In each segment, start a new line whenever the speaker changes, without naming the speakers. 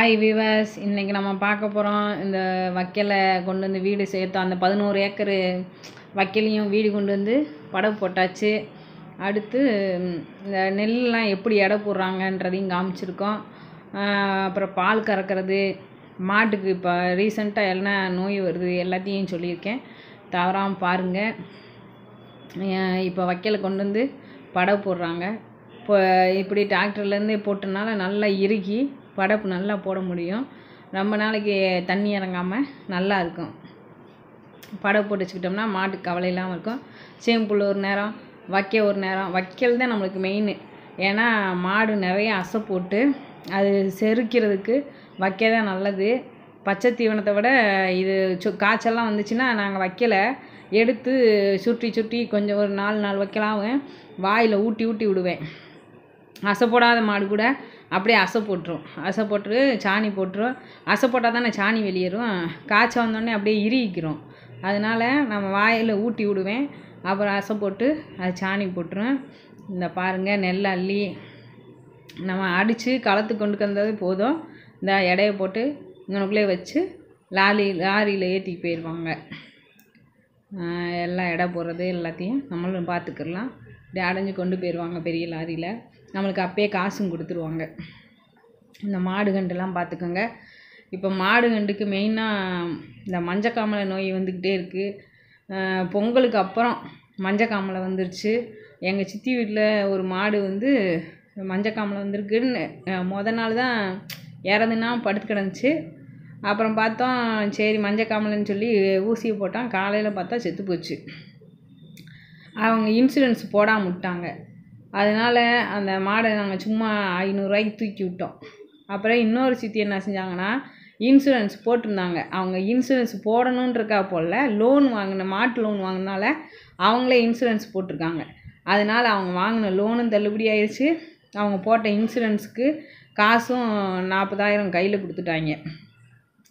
hi விவாஸ் இன்றைக்கி நம்ம பார்க்க போகிறோம் இந்த வக்கலை கொண்டு வந்து வீடு சேர்த்தோம் அந்த பதினோரு ஏக்கரு வக்கலையும் வீடு கொண்டு வந்து படவு போட்டாச்சு அடுத்து இந்த நெல்லாம் எப்படி எடை போடுறாங்கன்றதையும் காமிச்சிருக்கோம் அப்புறம் பால் கறக்கிறது மாட்டுக்கு இப்போ ரீசண்டாக என்ன நோய் வருது எல்லாத்தையும் சொல்லியிருக்கேன் தவறாமல் பாருங்கள் இப்போ வக்கலை கொண்டு வந்து படவு போடுறாங்க இப்போ இப்படி டிராக்டர்லேருந்து போட்டனால நல்லா இறுகி படப்பு நல்லா போட முடியும் ரொம்ப நாளைக்கு தண்ணி இறங்காமல் நல்லா இருக்கும் படை போட்டு வச்சுக்கிட்டோம்னா மாட்டுக்கு கவலை இல்லாமல் இருக்கும் சேம்புள் ஒரு நேரம் வைக்க ஒரு நேரம் வைக்கல் தான் நம்மளுக்கு மெயின் ஏன்னா மாடு நிறைய அசை போட்டு அது செருக்கிறதுக்கு வைக்க தான் நல்லது பச்சை தீவனத்தை விட இது சு காய்ச்சல்லாம் வந்துச்சுன்னா நாங்கள் வைக்கலை எடுத்து சுற்றி சுற்றி கொஞ்சம் ஒரு நாலு நாள் வைக்கலாம் வாயில் ஊட்டி ஊட்டி விடுவேன் அசை போடாத மாடு கூட அப்படியே அசை போட்டுரும் அசை போட்டு சாணி போட்டுரும் அசை போட்டால் தானே சாணி வெளியேறும் காய்ச்ச வந்தோடனே அப்படியே இறுகிக்கிறோம் அதனால் நம்ம வாயில் ஊட்டி விடுவேன் அப்புறம் அசை போட்டு அது சாணி போட்டுரும் இந்த பாருங்கள் நெல் அள்ளி நம்ம அடித்து களத்து கொண்டு வந்தது போதும் இந்த இடையை போட்டு இங்கனுக்குள்ளே வச்சு லாரி லாரியில் ஏற்றிட்டு போயிடுவாங்க எல்லாம் எடை போடுறது எல்லாத்தையும் நம்மளும் பார்த்துக்கிடலாம் இப்படி அடைஞ்சு கொண்டு போயிடுவாங்க பெரிய லாரியில் நம்மளுக்கு அப்பயே காசும் கொடுத்துருவாங்க இந்த மாடு கண்டுலாம் பார்த்துக்கோங்க இப்போ மாடு கண்டுக்கு மெயினாக இந்த மஞ்சக்காமலை நோய் வந்துக்கிட்டே இருக்குது பொங்கலுக்கு அப்புறம் மஞ்சக்காமலை வந்துருச்சு எங்கள் சித்தி வீட்டில் ஒரு மாடு வந்து மஞ்சக்காமலை வந்திருக்குன்னு மொதல் நாள் தான் இறதுன்னா படுத்து கிடந்துச்சு அப்புறம் பார்த்தோம் சரி மஞ்சக்காமலைன்னு சொல்லி ஊசியை போட்டான் காலையில் பார்த்தா செத்து போச்சு அவங்க இன்சூரன்ஸ் போடாமல் விட்டாங்க அதனால் அந்த மாடை நாங்கள் சும்மா ஐநூறுரூவாய்க்கு தூக்கி விட்டோம் அப்புறம் இன்னொரு சித்தி என்ன செஞ்சாங்கன்னா இன்சூரன்ஸ் போட்டிருந்தாங்க அவங்க இன்சூரன்ஸ் போடணுன்றக்கா போல் லோன் வாங்கின மாட்டு லோன் வாங்கினால அவங்களே இன்சூரன்ஸ் போட்டிருக்காங்க அதனால் அவங்க வாங்கின லோனும் தள்ளுபடி ஆயிடுச்சு அவங்க போட்ட இன்சூரன்ஸுக்கு காசும் நாற்பதாயிரம் கையில் கொடுத்துட்டாங்க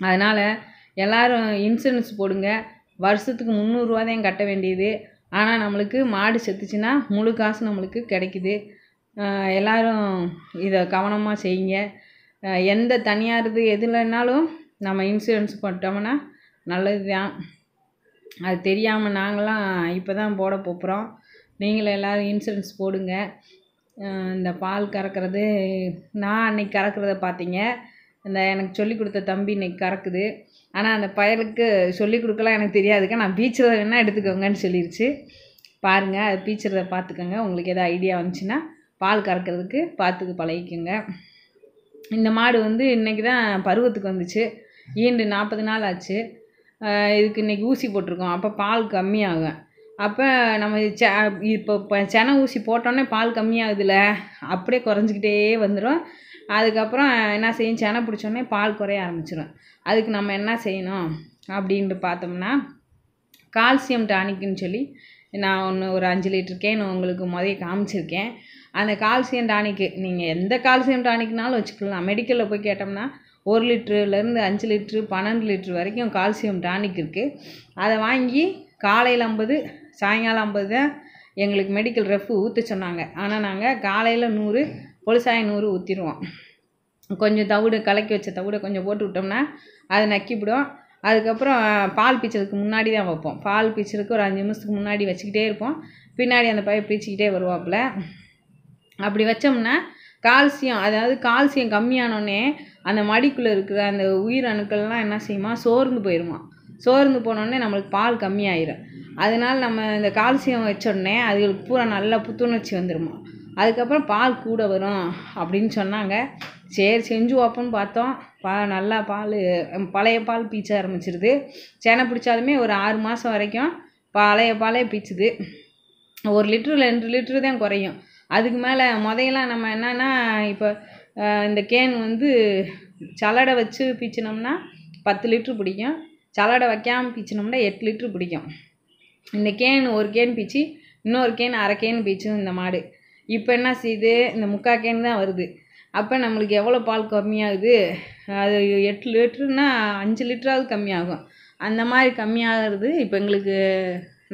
அதனால் எல்லோரும் இன்சூரன்ஸ் போடுங்க வருஷத்துக்கு முந்நூறுரூவா தான் கட்ட வேண்டியது ஆனால் நம்மளுக்கு மாடு செத்துச்சுன்னா முழு காசு நம்மளுக்கு கிடைக்கிது எல்லோரும் இதை கவனமாக செய்யுங்க எந்த எது எதுலனாலும் நம்ம இன்சூரன்ஸ் போட்டோம்னா நல்லது தான் அது தெரியாமல் நாங்களாம் இப்போ தான் போட போகிறோம் நீங்களும் எல்லோரும் இன்சூரன்ஸ் போடுங்க இந்த பால் கறக்கிறது நான் அன்னைக்கு கறக்கிறத பார்த்தீங்க இந்த எனக்கு சொல்லி கொடுத்த தம்பி இன்றைக்கி கறக்குது ஆனால் அந்த பயலுக்கு சொல்லிக் கொடுக்கலாம் எனக்கு தெரியாதுக்கா நான் பீச்சுறதை வேணால் எடுத்துக்கோங்கன்னு சொல்லிடுச்சு பாருங்கள் அது பீச்சுறதை பார்த்துக்கோங்க உங்களுக்கு எதாவது ஐடியா வந்துச்சுன்னா பால் கறக்கிறதுக்கு பார்த்துக்கு பழகிக்கோங்க இந்த மாடு வந்து இன்றைக்கி தான் பருவத்துக்கு வந்துச்சு ஈண்டு நாற்பது நாள் ஆச்சு இதுக்கு இன்றைக்கி ஊசி போட்டிருக்கோம் அப்போ பால் கம்மியாகும் அப்போ நம்ம ச இப்போ செனை ஊசி போட்டோன்னே பால் கம்மியாகுதுல்ல அப்படியே குறைஞ்சிக்கிட்டே வந்துடும் அதுக்கப்புறம் என்ன செய்யும் சென பிடிச்சோடனே பால் குறைய ஆரம்பிச்சிடும் அதுக்கு நம்ம என்ன செய்யணும் அப்படின்ட்டு பார்த்தோம்னா கால்சியம் டானிக்குன்னு சொல்லி நான் ஒன்று ஒரு அஞ்சு லிட்டர் கேன் உங்களுக்கு முதல்ல காமிச்சிருக்கேன் அந்த கால்சியம் டானிக்கு நீங்கள் எந்த கால்சியம் டானிக்னாலும் வச்சுக்கலாம் மெடிக்கலில் போய் கேட்டோம்னா ஒரு லிட்டருலேருந்து அஞ்சு லிட்ரு பன்னெண்டு லிட்ரு வரைக்கும் கால்சியம் டானிக் இருக்குது அதை வாங்கி காலையில் ஐம்பது சாயங்காலம் ஐம்பது தான் எங்களுக்கு மெடிக்கல் ரெஃப் ஊற்ற சொன்னாங்க ஆனால் நாங்கள் காலையில் நூறு பொழுசாய் நூறு ஊற்றிடுவோம் கொஞ்சம் தவிடு கலக்கி வச்ச தவிடை கொஞ்சம் போட்டு விட்டோம்னா அதை நக்கிவிடும் அதுக்கப்புறம் பால் பீச்சதுக்கு முன்னாடி தான் வைப்போம் பால் பீச்சதுக்கு ஒரு அஞ்சு நிமிஷத்துக்கு முன்னாடி வச்சுக்கிட்டே இருப்போம் பின்னாடி அந்த பையன் பீச்சிக்கிட்டே வருவாப்புல அப்படி வச்சோம்னா கால்சியம் அதாவது கால்சியம் கம்மியானோடனே அந்த மடிக்குள்ளே இருக்கிற அந்த உயிர் அணுக்கள்லாம் என்ன செய்யுமா சோர்ந்து போயிடுமா சோர்ந்து போனோடனே நம்மளுக்கு பால் கம்மியாயிரும் அதனால் நம்ம இந்த கால்சியம் வச்சோடனே அதுகளுக்கு பூரா நல்லா புத்துணர்ச்சி வந்துடுமா அதுக்கப்புறம் பால் கூட வரும் அப்படின்னு சொன்னாங்க சரி செஞ்சு வைப்போம்னு பார்த்தோம் பா நல்லா பால் பழைய பால் பீச்ச ஆரம்பிச்சிருது சேனை பிடிச்சாலுமே ஒரு ஆறு மாதம் வரைக்கும் பழைய பாலே பீச்சுது ஒரு லிட்ரு ரெண்டு லிட்ரு தான் குறையும் அதுக்கு மேலே முதையெல்லாம் நம்ம என்னென்னா இப்போ இந்த கேன் வந்து சலடை வச்சு பீச்சினோம்னா பத்து லிட்ரு பிடிக்கும் சலடை வைக்காமல் பீச்சினோம்னா எட்டு லிட்ரு பிடிக்கும் இந்த கேன் ஒரு கேன் பீச்சு இன்னொரு கேன் அரை கேன் பீச்சும் இந்த மாடு இப்போ என்ன செய்யுது இந்த முக்கா கேன் தான் வருது அப்போ நம்மளுக்கு எவ்வளோ பால் கம்மியாகுது அது எட்டு லிட்டருன்னா அஞ்சு லிட்டராவது கம்மியாகும் அந்த மாதிரி கம்மியாகிறது இப்போ எங்களுக்கு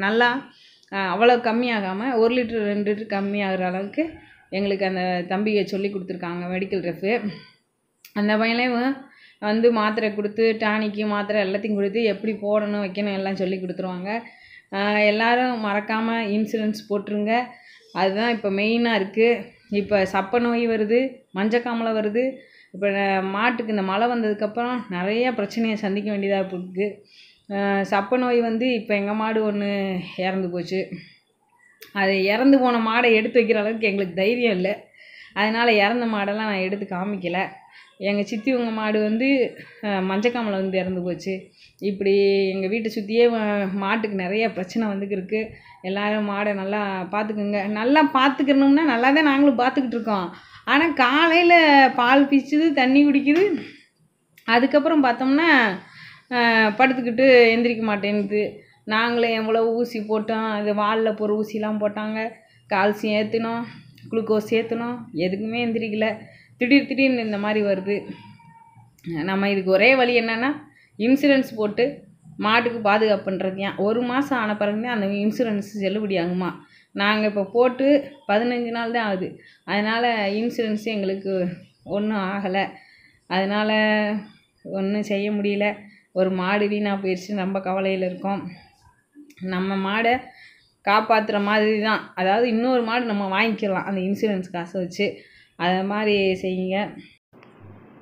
நல்லா அவ்வளோ கம்மியாகாமல் ஒரு லிட்டர் ரெண்டு லிட்டர் கம்மியாகிற அளவுக்கு எங்களுக்கு அந்த தம்பியை சொல்லி கொடுத்துருக்காங்க மெடிக்கல் ரெஃபு அந்த பையனையும் வந்து மாத்திரை கொடுத்து டானிக்கு மாத்திரை எல்லாத்தையும் கொடுத்து எப்படி போடணும் வைக்கணும் எல்லாம் சொல்லி கொடுத்துருவாங்க எல்லோரும் மறக்காமல் இன்சூரன்ஸ் போட்டுருங்க அதுதான் இப்போ மெயினாக இருக்குது இப்போ சப்ப நோய் வருது மஞ்சக்காமலை வருது இப்போ மாட்டுக்கு இந்த மழை வந்ததுக்கப்புறம் நிறையா பிரச்சனையை சந்திக்க வேண்டியதாக இருக்குது சப்ப நோய் வந்து இப்போ எங்கள் மாடு ஒன்று இறந்து போச்சு அது இறந்து போன மாடை எடுத்து வைக்கிற அளவுக்கு எங்களுக்கு தைரியம் இல்லை அதனால் இறந்த மாடெல்லாம் நான் எடுத்து காமிக்கலை எங்கள் சித்தி மாடு வந்து மஞ்சக்காமலை வந்து இறந்து போச்சு இப்படி எங்கள் வீட்டை சுற்றியே மாட்டுக்கு நிறைய பிரச்சனை வந்துக்கிருக்கு எல்லோரும் மாடை நல்லா பார்த்துக்குங்க நல்லா பார்த்துக்கணும்னா நல்லா தான் நாங்களும் பார்த்துக்கிட்டு இருக்கோம் ஆனால் காலையில் பால் பிச்சுது தண்ணி குடிக்குது அதுக்கப்புறம் பார்த்தோம்னா படுத்துக்கிட்டு எந்திரிக்க மாட்டேங்குது நாங்களே எவ்வளோ ஊசி போட்டோம் அது வாலில் போகிற ஊசிலாம் போட்டாங்க கால்சியம் ஏற்றினோம் குளுக்கோஸ் ஏற்றினோம் எதுக்குமே எந்திரிக்கலை திடீர் திடீர்னு இந்த மாதிரி வருது நம்ம இதுக்கு ஒரே வழி என்னென்னா இன்சூரன்ஸ் போட்டு மாட்டுக்கு பாதுகாப்பு பண்ணுறது ஏன் ஒரு மாதம் ஆன பிறகுமே அந்த இன்சூரன்ஸ் செல்லுபடி ஆகுமா நாங்கள் இப்போ போட்டு பதினஞ்சு நாள் தான் ஆகுது அதனால் இன்சூரன்ஸு எங்களுக்கு ஒன்றும் ஆகலை அதனால் ஒன்றும் செய்ய முடியல ஒரு மாடு வீணாக போயிடுச்சு ரொம்ப கவலையில் இருக்கோம் நம்ம மாடை காப்பாற்றுற மாதிரி தான் அதாவது இன்னொரு மாடு நம்ம வாங்கிக்கலாம் அந்த இன்சூரன்ஸ் காசை வச்சு அதை மாதிரி செய்யுங்க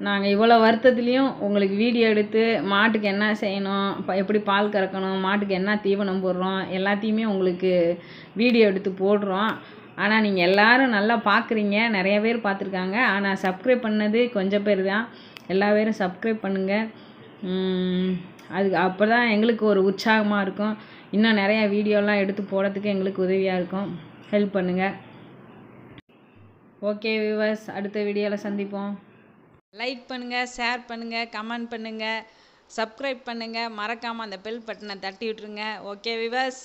நாங்கள் இவ்வளோ வருத்தத்துலேயும் உங்களுக்கு வீடியோ எடுத்து மாட்டுக்கு என்ன செய்யணும் எப்படி பால் கறக்கணும் மாட்டுக்கு என்ன தீவனம் போடுறோம் எல்லாத்தையுமே உங்களுக்கு வீடியோ எடுத்து போடுறோம் ஆனால் நீங்கள் எல்லோரும் நல்லா பார்க்குறீங்க நிறைய பேர் பார்த்துருக்காங்க ஆனால் சப்ஸ்கிரைப் பண்ணது கொஞ்சம் பேர் தான் எல்லா பேரும் சப்ஸ்கிரைப் பண்ணுங்கள் அதுக்கு அப்போ தான் எங்களுக்கு ஒரு உற்சாகமாக இருக்கும் இன்னும் நிறையா வீடியோலாம் எடுத்து போடுறதுக்கு எங்களுக்கு உதவியாக இருக்கும் ஹெல்ப் பண்ணுங்கள் ஓகே வியூவர்ஸ் அடுத்த வீடியோவில் சந்திப்போம் லைக் பண்ணுங்கள் ஷேர் பண்ணுங்கள் கமெண்ட் பண்ணுங்கள் சப்ஸ்கிரைப் பண்ணுங்கள் மறக்காமல் அந்த பெல் பட்டனை தட்டி விட்ருங்க ஓகே விவர்ஸ்